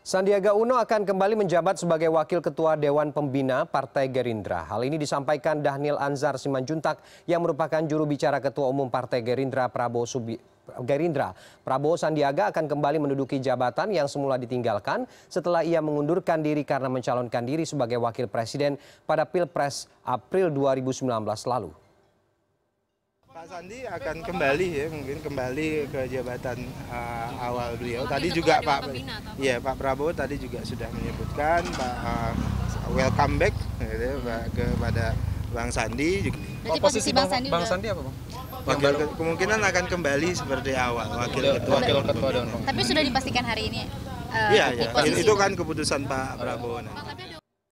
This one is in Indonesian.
Sandiaga Uno akan kembali menjabat sebagai Wakil Ketua Dewan Pembina Partai Gerindra. Hal ini disampaikan Dhanil Anzar Simanjuntak yang merupakan juru bicara Ketua Umum Partai Gerindra Prabowo Subi Gerindra. Prabowo Sandiaga akan kembali menduduki jabatan yang semula ditinggalkan setelah ia mengundurkan diri karena mencalonkan diri sebagai Wakil Presiden pada Pilpres April 2019 lalu. Pak Sandi akan kembali ya mungkin kembali ke jabatan uh, awal beliau. Tadi juga Pak ya Pak Prabowo tadi juga sudah menyebutkan Pak uh, welcome back gitu, Pak, kepada Bang Sandi juga. Berarti posisi Bang, Sandi, Bang Sandi apa Bang? Wakil, kemungkinan akan kembali seperti awal wakil iya, ketua wakil ketua Tapi sudah dipastikan hari ini. Uh, ya, ya. itu kan keputusan Pak Prabowo. Nah.